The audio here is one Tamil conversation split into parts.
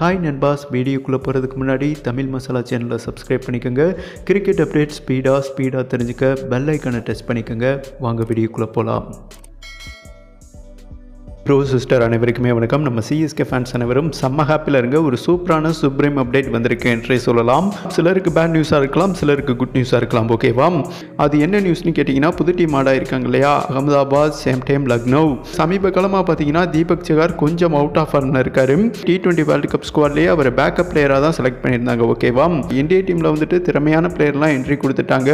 ஹாய் நண்பாஸ் வீடியோக்குள்ளே போகிறதுக்கு முன்னாடி தமிழ் மசாலா சேனலை சப்ஸ்கிரைப் பண்ணிக்கோங்க கிரிக்கெட் அப்டேட் ஸ்பீடாக ஸ்பீடாக தெரிஞ்சுக்க பெல் ஐக்கனை டச் பண்ணிக்கோங்க வாங்க வீடியோக்குள்ளே போகலாம் ப்ரோ சிஸ்டர் அனைவருக்குமே வணக்கம் நம்ம சிஎஸ்கே ஃபேன்ஸ் அனைவரும் செம்ம ஹாப்பியில் இருங்க ஒரு சூப்பரான சுப்ரீம் அப்டேட் வந்திருக்கு என்றே சொல்லலாம் சிலருக்கு பேட் நியூஸாக இருக்கலாம் சிலருக்கு குட் நியூஸாக இருக்கலாம் ஓகேவா அது என்ன நியூஸ்னு கேட்டிங்கன்னா புது டீம் ஆடாக இருக்காங்க இல்லையா அகமதாபாத் சேம் டைம் லக்னோ சமீப காலமாக பார்த்தீங்கன்னா தீபக் சகார் கொஞ்சம் அவுட் ஆஃப் ஃபார்மில் இருக்கார் டி டுவெண்ட்டி வேர்ல்டு கப் ஸ்குவாட்லேயே அவர் பேக்கப் பிளேயராக தான் செலக்ட் பண்ணியிருந்தாங்க ஓகேவா இந்திய டீமில் வந்துட்டு திறமையான பிளேயர்லாம் என்ட்ரி கொடுத்துட்டாங்க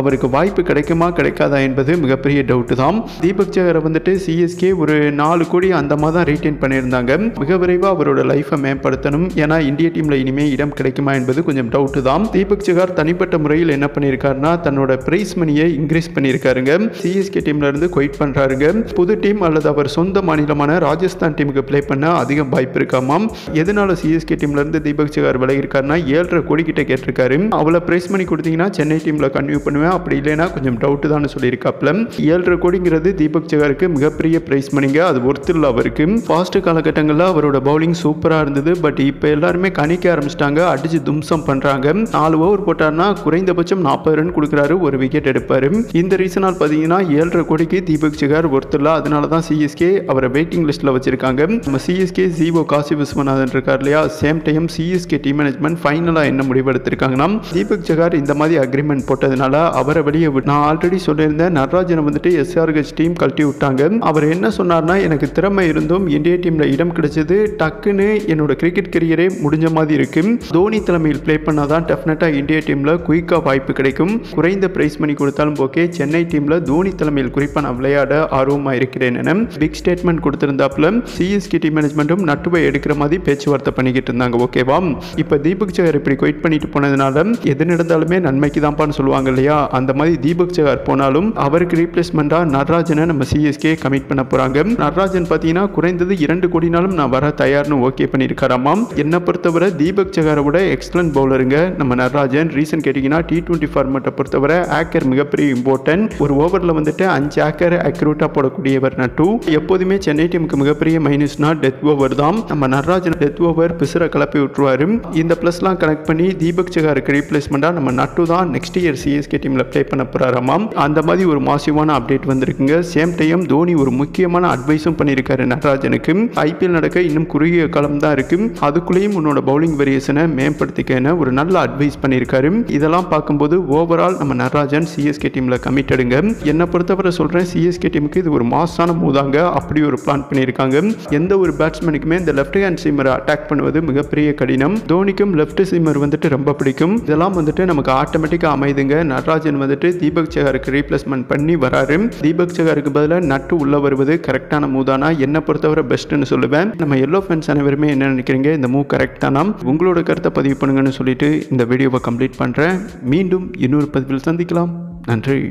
அவருக்கு வாய்ப்பு கிடைக்குமா கிடைக்காதா என்பது மிகப்பெரிய டவுட்டு தான் தீபக் சகரை வந்துட்டு சிஎஸ்கே ஒரு நாலு கோடி அந்த மாதிரி தான் ரீட்டைன் பண்ணியிருந்தாங்க மிக விரைவாக அவரோட லைஃப்பை மேம்படுத்தணும் ஏன்னா இந்திய டீமில் இனிமேல் இடம் கிடைக்குமா என்பது கொஞ்சம் டவுட்டு தான் தீபக் சிகார் தனிப்பட்ட முறையில் என்ன பண்ணியிருக்காருன்னா தன்னோட பிரைஸ் மணியை இன்க்ரீஸ் பண்ணியிருக்காருங்க சிஎஸ்கே டீம்ல இருந்து குவைட் பண்ணுறாருங்க புது டீம் அல்லது அவர் சொந்த மாநிலமான ராஜஸ்தான் டீமுக்கு ப்ளே பண்ண அதிகம் வாய்ப்பு இருக்காமாம் எதனால சிஎஸ்கே டீம்ல இருந்து தீபக் சிகார் விலகிருக்காருன்னா ஏழரை கோடி கிட்ட கேட்டிருக்காரு அவ்வளோ பிரைஸ் மணி கொடுத்தீங்கன்னா சென்னை டீம்ல கன்டினியூ பண்ணுவேன் அப்படி இல்லைன்னா கொஞ்சம் டவுட்டு தான் சொல்லியிருக்காப்ல ஏழரை கோடிங்கிறது தீபக் சிகாருக்கு மிகப்பெரிய பிரைஸ் மணிங்க அது ஒரு கொடுத்துடல அவருக்கு ஃபாஸ்ட் காலகட்டங்களில் அவரோட பவுலிங் சூப்பராக இருந்தது பட் இப்போ எல்லாருமே கணிக்க ஆரம்பிச்சிட்டாங்க அடிச்சு தும்சம் பண்ணுறாங்க நாலு ஓவர் போட்டார்னா குறைந்தபட்சம் நாற்பது ரன் கொடுக்குறாரு ஒரு விக்கெட் எடுப்பார் இந்த ரீசனால் பார்த்தீங்கன்னா ஏழரை கோடிக்கு தீபக் சிகார் ஒருத்தர்ல அதனால தான் சிஎஸ்கே அவரை வெயிட்டிங் லிஸ்ட்டில் வச்சிருக்காங்க நம்ம சிஎஸ்கே ஜீவோ காசி விஸ்வநாதன் இருக்கார் இல்லையா same time CSK team management ஃபைனலாக என்ன முடிவு எடுத்திருக்காங்கன்னா தீபக் சிகார் இந்த மாதிரி அக்ரிமெண்ட் போட்டதுனால அவரை வெளியே நான் ஆல்ரெடி சொல்லியிருந்தேன் நடராஜனை வந்துட்டு எஸ்ஆர்ஹெச் டீம் கழட்டி விட்டாங்க அவர் என்ன சொன்னார்னா எனக்கு திறமை இருந்தும் இந்திய டீமில் இடம் கிடைச்சது டக்குன்னு என்னோட கிரிக்கெட் கெரியரே முடிஞ்ச மாதிரி இருக்கும் தோனி தலைமையில் ப்ளே பண்ணால் தான் டெஃபினட்டாக இந்திய டீமில் குயிக்காக வாய்ப்பு கிடைக்கும் குறைந்த பிரைஸ் மணி கொடுத்தாலும் ஓகே சென்னை டீமில் தோனி தலைமையில் குறிப்பாக நான் விளையாட ஆர்வமாக இருக்கிறேன் என பிக் ஸ்டேட்மெண்ட் கொடுத்துருந்தாப்புல சிஎஸ்கே டீம் மேனேஜ்மெண்ட்டும் நட்டுவை எடுக்கிற மாதிரி பேச்சுவார்த்தை பண்ணிக்கிட்டு இருந்தாங்க ஓகேவா இப்போ தீபக் சகர் இப்படி குயிட் பண்ணிட்டு போனதுனால எது நடந்தாலுமே நன்மைக்கு தான்ப்பான்னு சொல்லுவாங்க இல்லையா அந்த மாதிரி தீபக் சகர் போனாலும் அவருக்கு ரீப்ளேஸ்மெண்ட்டாக நடராஜனை நம்ம சிஎஸ்கே கமிட் பண்ண போகிறாங்க நடராஜன் நடராஜன் பார்த்தீங்கன்னா குறைந்தது இரண்டு கோடினாலும் நான் வர தயார்னு ஓகே பண்ணியிருக்காராமாம் என்னை பொறுத்தவரை தீபக் சகாரோட எக்ஸலன்ட் பவுலருங்க நம்ம நடராஜன் ரீசன் கேட்டிங்கன்னா டி டுவெண்ட்டி ஃபார்மேட்டை பொறுத்தவரை ஆக்கர் மிகப்பெரிய இம்பார்ட்டன்ட் ஒரு ஓவரில் வந்துட்டு அஞ்சு ஆக்கர் அக்யூரேட்டாக போடக்கூடியவர் நட்டு எப்போதுமே சென்னை டீமுக்கு மிகப்பெரிய மைனஸ்னா டெத் ஓவர் தான் நம்ம நடராஜன் டெத் ஓவர் பிசுரை கலப்பை விட்டுருவார் இந்த ப்ளஸ்லாம் கனெக்ட் பண்ணி தீபக் சகாருக்கு ரீப்ளேஸ்மெண்ட்டாக நம்ம நட்டு தான் நெக்ஸ்ட் இயர் சிஎஸ்கே டீமில் ப்ளே பண்ண போகிறாராமாம் அந்த மாதிரி ஒரு மாசிவான அப்டேட் வந்திருக்குங்க சேம் டைம் தோனி ஒரு முக்கியமான அட்வைஸும் பண்ணியிருக்காரு நடராஜனுக்கு ஐபிஎல் நடக்க இன்னும் குறுகிய காலம் தான் இருக்கு அதுக்குள்ளேயும் உன்னோட பவுலிங் வேரியேஷனை மேம்படுத்திக்கன்னு ஒரு நல்ல அட்வைஸ் பண்ணியிருக்காரு இதெல்லாம் பார்க்கும்போது ஓவரால் நம்ம நடராஜன் சிஎஸ்கே டீமில் கமிட்டடுங்க என்னை பொறுத்தவரை சொல்கிறேன் சிஎஸ்கே டீமுக்கு இது ஒரு மாசான மூதாங்க அப்படி ஒரு பிளான் பண்ணியிருக்காங்க எந்த ஒரு பேட்ஸ்மேனுக்குமே இந்த லெஃப்ட் ஹேண்ட் சீமரை அட்டாக் பண்ணுவது மிகப்பெரிய கடினம் தோனிக்கும் லெஃப்ட் சீமர் வந்துட்டு ரொம்ப பிடிக்கும் இதெல்லாம் வந்துட்டு நமக்கு ஆட்டோமேட்டிக்காக அமைதுங்க நடராஜன் வந்துட்டு தீபக் சகாருக்கு ரீப்ளேஸ்மெண்ட் பண்ணி வராரு தீபக் சகாருக்கு பதிலாக நட்டு உள்ள வருவது கரெக்டான மூதா தான் என்னை பொறுத்தவரை பெஸ்ட்னு சொல்லுவேன் நம்ம எல்லோ ஃப்ரெண்ட்ஸ் அனைவருமே என்ன நினைக்கிறீங்க இந்த மூவ் கரெக்ட் தானா உங்களோட கருத்தை பதிவு பண்ணுங்கன்னு சொல்லிட்டு இந்த வீடியோவை கம்ப்ளீட் பண்ணுறேன் மீண்டும் இன்னொரு பதிவில் சந்திக்கலாம் நன்றி